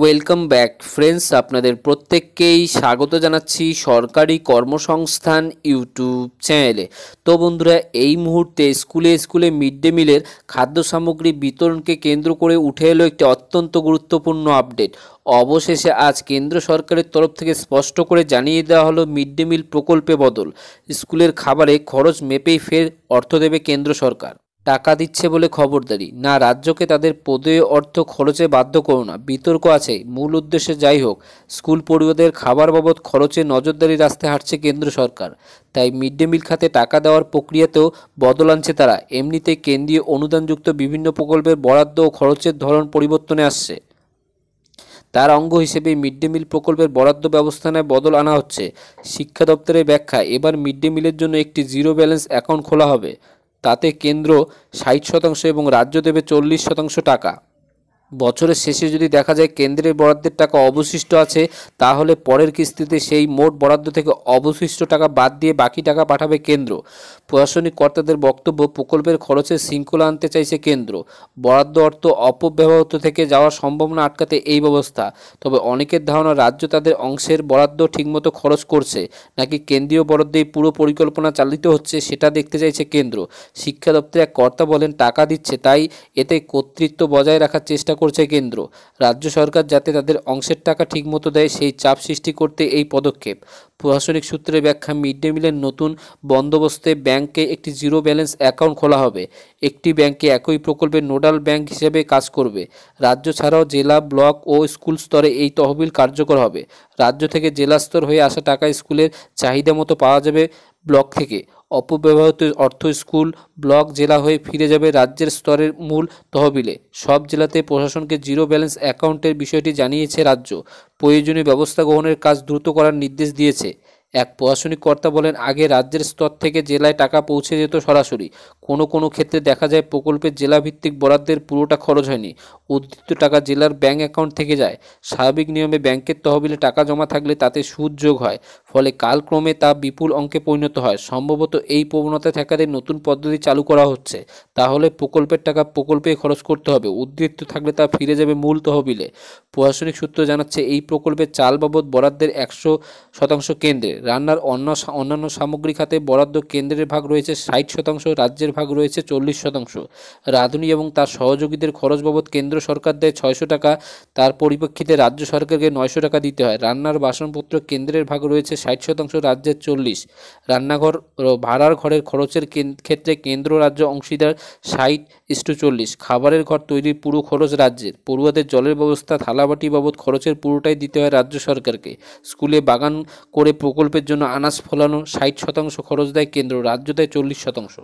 welcome back friends আপনাদের প্রত্যেককেই স্বাগত জানাচ্ছি সরকারি কর্মসংস্থান ইউটিউব চ্যানেলে তো বন্ধুরা এই মুহূর্তে স্কুলে স্কুলে মিড ডে মিলের খাদ্য সামগ্রী বিতরণকে কেন্দ্র করে উঠে এলো একটি অত্যন্ত গুরুত্বপূর্ণ আপডেট অবশেষে আজ কেন্দ্র সরকারের তরফ থেকে স্পষ্ট করে জানিয়ে দেওয়া হলো মিড ডে মিল প্রকল্পে বদল স্কুলের খাবারে খরচ মেপেই ফের অর্থ দেবে কেন্দ্র সরকার টাকা দিচ্ছে বলে খবরদারি না রাজ্যকে তাদের পদে অর্থ খরচে বাধ্য করো না বিতর্ক আছে মূল উদ্দেশ্যে যাই হোক স্কুল পড়ুয়াদের খাবার বাবদ খরচে নজরদারি রাস্তায় হাঁটছে কেন্দ্র সরকার তাই মিড ডে মিল খাতে টাকা দেওয়ার প্রক্রিয়াতেও বদল আনছে তারা এমনিতে কেন্দ্রীয় অনুদানযুক্ত বিভিন্ন প্রকল্পের বরাদ্দ ও খরচের ধরন পরিবর্তনে আসছে তার অঙ্গ হিসেবে মিড ডে মিল প্রকল্পের বরাদ্দ ব্যবস্থায় বদল আনা হচ্ছে শিক্ষা দপ্তরের ব্যাখ্যা এবার মিড ডে মিলের জন্য একটি জিরো ব্যালেন্স অ্যাকাউন্ট খোলা হবে তাতে কেন্দ্র ষাট শতাংশ এবং রাজ্য দেবে চল্লিশ শতাংশ টাকা বছরের শেষে যদি দেখা যায় কেন্দ্রের বরাদ্দের টাকা অবশিষ্ট আছে তাহলে পরের কিস্তিতে সেই মোট বরাদ্দ থেকে অবশিষ্ট টাকা বাদ দিয়ে বাকি টাকা পাঠাবে কেন্দ্র প্রশাসনিক কর্তাদের বক্তব্য প্রকল্পের খরচের শৃঙ্খলা আনতে চাইছে কেন্দ্র বরাদ্দ অর্থ অপব্যবহৃত থেকে যাওয়ার সম্ভাবনা আটকাতে এই ব্যবস্থা তবে অনেকের ধারণা রাজ্য তাদের অংশের বরাদ্দ ঠিকমতো খরচ করছে নাকি কেন্দ্রীয় বরাদ্দেই পুরো পরিকল্পনা চালিত হচ্ছে সেটা দেখতে চাইছে কেন্দ্র শিক্ষা দপ্তরের এক কর্তা বলেন টাকা দিচ্ছে তাই এতে কর্তৃত্ব বজায় রাখার চেষ্টা করছে কেন্দ্র রাজ্য সরকার যাতে তাদের অংশের টাকা ঠিকমতো দেয় সেই চাপ সৃষ্টি করতে এই পদক্ষেপ প্রশাসনিক সূত্রে ব্যাখ্যা মিড ডে মিলের নতুন বন্দোবস্তে ব্যাংকে একটি জিরো ব্যালেন্স অ্যাকাউন্ট খোলা হবে একটি ব্যাংকে একই প্রকল্পে নোডাল ব্যাংক হিসেবে কাজ করবে রাজ্য ছাড়াও জেলা ব্লক ও স্কুল স্তরে এই তহবিল কার্যকর হবে রাজ্য থেকে জেলা স্তর হয়ে আসা টাকা স্কুলের চাহিদা মতো পাওয়া যাবে ব্লক থেকে অপব্যবহৃত অর্থ স্কুল ব্লক জেলা হয়ে ফিরে যাবে রাজ্যের স্তরের মূল তহবিলে সব জেলাতে প্রশাসনকে জিরো ব্যালেন্স অ্যাকাউন্টের বিষয়টি জানিয়েছে রাজ্য প্রয়োজনীয় ব্যবস্থা গ্রহণের কাজ দ্রুত করার নির্দেশ দিয়েছে এক প্রশাসনিক কর্তা বলেন আগে রাজ্যের স্তর থেকে জেলায় টাকা পৌঁছে যেত সরাসরি কোনো কোনো ক্ষেত্রে দেখা যায় প্রকল্পের জেলাভিত্তিক বরাদ্দের পুরোটা খরচ হয়নি উদ্ধৃত টাকা জেলার ব্যাঙ্ক অ্যাকাউন্ট থেকে যায় স্বাভাবিক নিয়মে ব্যাংকের তহবিলে টাকা জমা থাকলে তাতে সুদ যোগ হয় ফলে কালক্রমে তা বিপুল অঙ্কে পরিণত হয় সম্ভবত এই প্রবণতা ঠেকাতে নতুন পদ্ধতি চালু করা হচ্ছে তাহলে প্রকল্পের টাকা প্রকল্পে খরচ করতে হবে উদ্বৃত্ত থাকলে তা ফিরে যাবে মূল তহবিলে প্রশাসনিক সূত্র জানাচ্ছে এই প্রকল্পে চাল বাবদ বরাদ্দের একশো শতাংশ কেন্দ্রে রান্নার অন্য অন্যান্য সামগ্রী খাতে বরাদ্দ কেন্দ্রের ভাগ রয়েছে ষাট শতাংশ রাজ্যের ভাগ রয়েছে চল্লিশ শতাংশ রাঁধুনি এবং তার সহযোগীদের খরচ বাবদ কেন্দ্র সরকার দেয় ছয়শো টাকা তার পরিপ্রেক্ষিতে রাজ্য সরকারকে নয়শো টাকা দিতে হয় রান্নার বাসনপত্র কেন্দ্রের ভাগ রয়েছে ষাট শতাংশ রাজ্যের চল্লিশ রান্নাঘর ভাড়ার ঘরের খরচের ক্ষেত্রে কেন্দ্র রাজ্য অংশীদার ষাট ইস্টু চল্লিশ খাবারের ঘর তৈরির পুরো খরচ রাজ্যের পড়ুয়াদের জলের ব্যবস্থা থালাবাটি বাবদ খরচের পুরোটাই দিতে হয় রাজ্য সরকারকে স্কুলে বাগান করে প্রকল্পের জন্য আনাজ ফলানো ষাট শতাংশ খরচ দেয় কেন্দ্র রাজ্য দেয় চল্লিশ শতাংশ